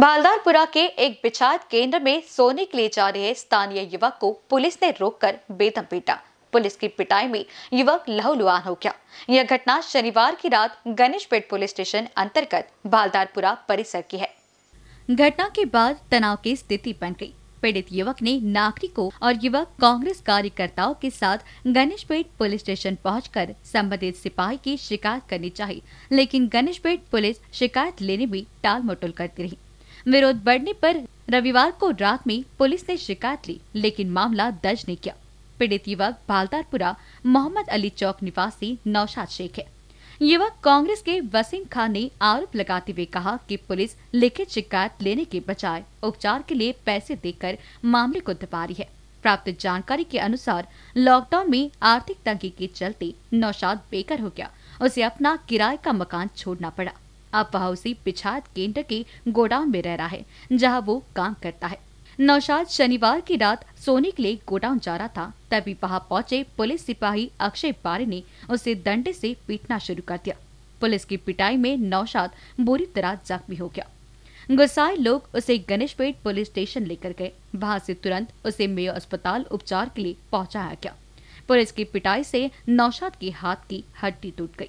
भालदारपुरा के एक बिछात केंद्र में सोने के लिए जा रहे स्थानीय युवक को पुलिस ने रोककर बेदम पीटा पुलिस की पिटाई में युवक लहूलुहान हो गया यह घटना शनिवार की रात गणेशपेट पुलिस स्टेशन अंतर्गत भालदारपुरा परिसर की है घटना के बाद तनाव की स्थिति बन गई पीड़ित युवक ने नागरिकों और युवक कांग्रेस कार्यकर्ताओं के साथ गणेशपेट पुलिस स्टेशन पहुंचकर संबंधित सिपाही की शिकायत करनी चाहिए लेकिन गणेशपेट पुलिस शिकायत लेने में टाल मटोल करती रही विरोध बढ़ने पर रविवार को रात में पुलिस ने शिकायत ली लेकिन मामला दर्ज नहीं किया पीड़ित युवक भालदारपुरा मोहम्मद अली चौक निवासी नौशाद शेख है युवक कांग्रेस के वसीम खान ने आरोप लगाते हुए कहा कि पुलिस लिखित शिकायत लेने के बजाय उपचार के लिए पैसे देकर मामले को दबा रही है प्राप्त जानकारी के अनुसार लॉकडाउन में आर्थिक तंगी के चलते नौशाद बेकर हो गया उसे अपना किराए का मकान छोड़ना पड़ा अब वह उसी पिछाद केंद्र के गोडाउन में रह रहा है जहाँ वो काम करता है नौशाद शनिवार की रात सोने के लिए गोडाउन जा रहा था तभी वहां पहुंचे पुलिस सिपाही अक्षय पारे ने उसे दंडे से पीटना शुरू कर दिया पुलिस की पिटाई में नौशाद बुरी तरह जख्मी हो गया गुस्साए लोग उसे गणेशपेट पुलिस स्टेशन लेकर गए वहां से तुरंत उसे मेयो अस्पताल उपचार के लिए पहुंचाया गया पुलिस की पिटाई से नौशाद के हाथ की हड्डी टूट गई